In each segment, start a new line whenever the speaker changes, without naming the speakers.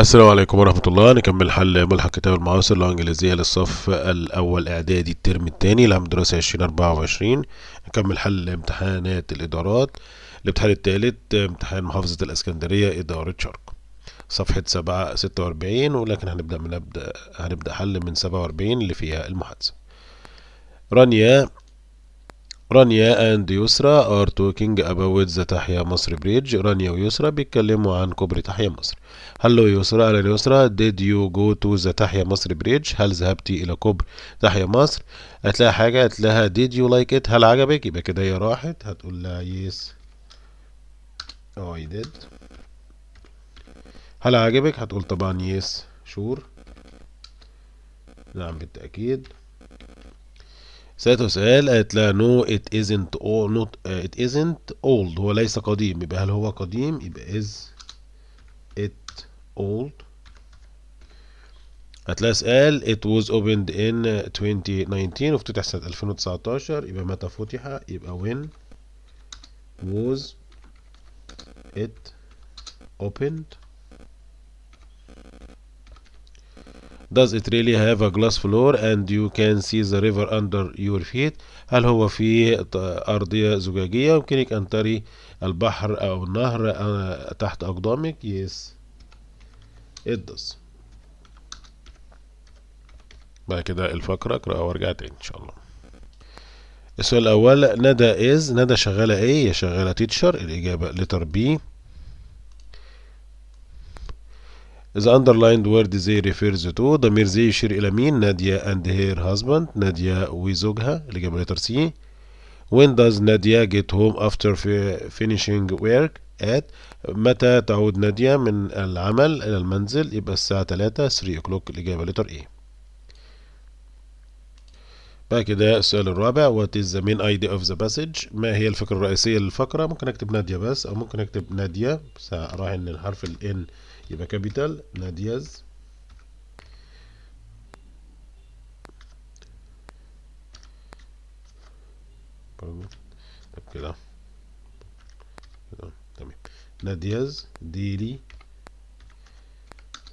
السلام عليكم ورحمة الله نكمل حل ملحق كتاب المعاصر الإنجليزية للصف الأول إعدادي الترم الثاني العام الدراسي 2024 نكمل حل امتحانات الإدارات الامتحان الثالث امتحان محافظة الإسكندرية إدارة شرق صفحة سبعة ستة وأربعين ولكن هنبدأ من هنبدأ حل من سبعة وأربعين اللي فيها المحادثة رانيا رانيا اند يسرا ار توكينج اباوت ذا تحيا مصر بريدج رانيا ويسرا بيتكلموا عن كوبري تحيا مصر هلو يسرا اهلا يسرا ديد يو جو تو ذا تحيا مصر بريدج هل ذهبتي الى كوبري تحيا مصر هتلاقي حاجه هتلاقيها ديد يو لايك ات هل عجبك يبقى كده هي راحت هتقول لها يس اي ديد هل عجبك هتقول طبعا يس شور نعم بالتاكيد سألته سؤال قالت لا نو ات ازنت او نوت ات ازنت اولد هو ليس قديم يبقى هل هو قديم يبقى از ات اولد هتلاقي سؤال it was opened in 2019 وافتتح سنة 2019 يبقى متى فتح يبقى when was it opened does it really have a glass floor and you can see the river under your feet هل هو في أرضية زجاجية يمكنك أن تري البحر أو النهر تحت أقدامك yes it does بعد كده الفقرة اقرأها وارجع تاني إن شاء الله السؤال الأول ندى إز ندى شغالة إيه؟ هي شغالة تيتشر الإجابة لتر بي is underlined where they refers to ضمير زي يشير إلى مين نادية and her husband نادية وزوجها اللي جاب letter C When does نادية get home after finishing work at متى تعود نادية من العمل إلى المنزل يبقى الساعة 3 3 o'clock اللي جايبة letter A e. بعد كده السؤال الرابع What is the main idea of the passage ما هي الفكرة الرئيسية للفقرة ممكن أكتب نادية بس أو ممكن أكتب نادية رايح إن الحرف ال N يبقى كابيتال نادياز برضو طب كده تمام نادياز ديلي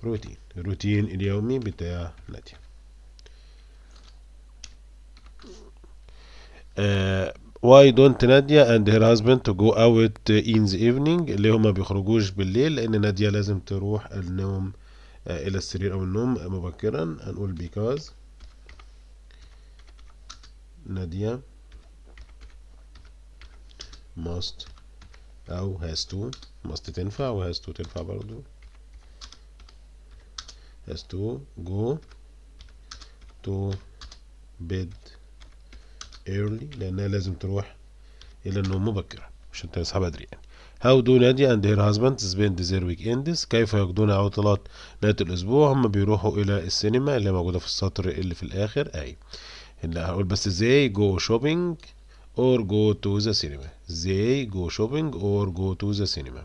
روتين الروتين اليومي بتاع نادية آه why don't Nadia and her husband to go out uh, in the evening اللي هما بيخرجوش بالليل لأن نادية لازم تروح النوم uh, إلى السرير أو النوم مبكرا هنقول because نادية must أو has to must تنفع و has to تنفع برضو has to go to bed early لأنها لازم تروح إلى النوم مبكرا عشان تصحى بدري يعني How do نادي and her husband spend their weekends كيف يقضون عطلات نهاية الأسبوع هم بيروحوا إلى السينما اللي موجودة في السطر اللي في الآخر اي اللي هقول بس ازاي go shopping or go to the cinema ازاي go shopping or go to the cinema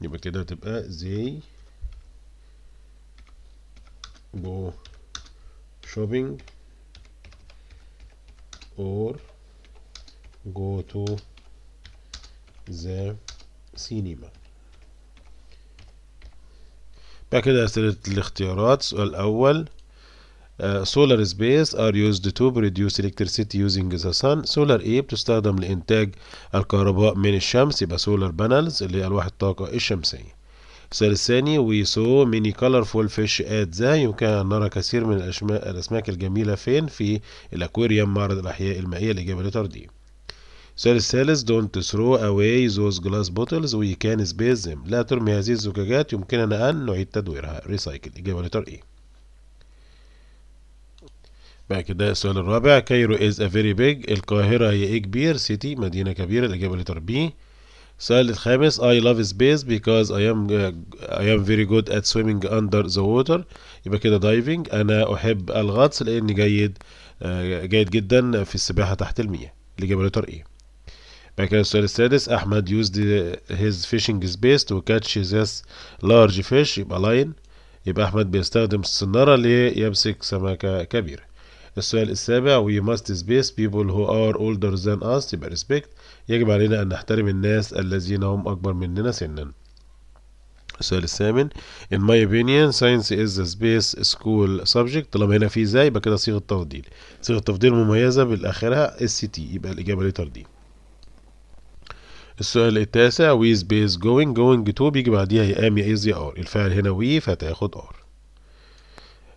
يبقى كده تبقى they go shopping or go to the cinema بعد كده أسئلة الاختيارات السؤال الأول سولار سبيس ار يوزد تو بريديوس الكتريسيتي يوزنج ذا سان سولار ايه بتستخدم لانتاج الكهرباء من الشمس يبقى سولار بانلز اللي هي الواح الطاقه الشمسيه السؤال الثاني وي سو ميني فول فيش ات ذا يمكن أن نرى كثير من الأسماك الجميلة فين في الأكواريوم معرض الأحياء المائية الإجابة لتر دي السؤال الثالث don't throw away those glass bottles we can space them لا ترمي هذه الزجاجات يمكننا أن نعيد تدويرها ريسايكل إجابة لتر إيه بعد كده السؤال الرابع كايرو is a very big القاهرة هي إيه كبير سيتي مدينة كبيرة الإجابة لتر بي السؤال الخامس I love space because I am I am very good at swimming under the water يبقى كده diving أنا أحب الغطس لأني جيد آه، جيد جدا في السباحة تحت المياه الإجابة لتر إيه بعد كده السؤال السادس أحمد used his fishing space to catch this large fish يبقى line يبقى أحمد بيستخدم الصنارة ليمسك سمكة كبيرة السؤال السابع we must space people who are older than us يبقى respect يجب علينا أن نحترم الناس الذين هم أكبر مننا سنا السؤال الثامن in my opinion science is a space school subject طالما هنا في زي يبقى كده صيغة تفضيل صيغة تفضيل مميزة بالآخرها SCT يبقى الإجابة ليه دي السؤال التاسع we space going going to بيجي بعديها يا ام يا از يا ار الفعل هنا we فهتاخد ار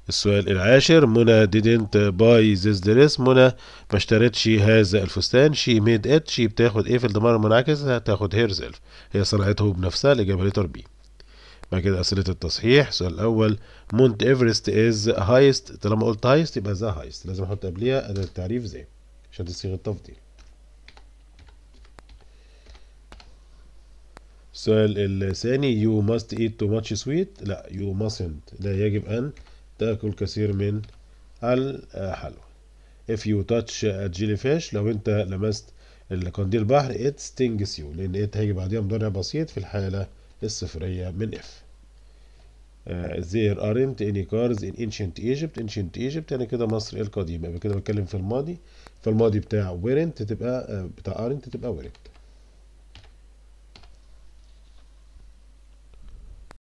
السؤال العاشر منى didn't buy this dress منى ما اشترتش هذا الفستان she made it she بتاخد ايه في الضمير المنعكس هتاخد herself هي صنعته بنفسها الإجابة لتر بي بعد كده أسئلة التصحيح السؤال الأول مونت إيفرست از هايست طالما قلت هايست يبقى ذا هايست لازم أحط قبليها أداة التعريف زي عشان تصيغ التفضيل السؤال الثاني you must eat too much sweet لا you mustn't لا يجب أن تاكل كثير من الحلوى if you touch a jellyfish لو انت لمست القنديل البحر it stings you لان it هيجي بعديها مضارع بسيط في الحالة الصفرية من if Uh, there aren't any cars in ancient Egypt ancient Egypt يعني كده مصر القديمة يبقى كده بتكلم في الماضي فالماضي بتاع weren't تبقى uh، بتاع aren't تبقى weren't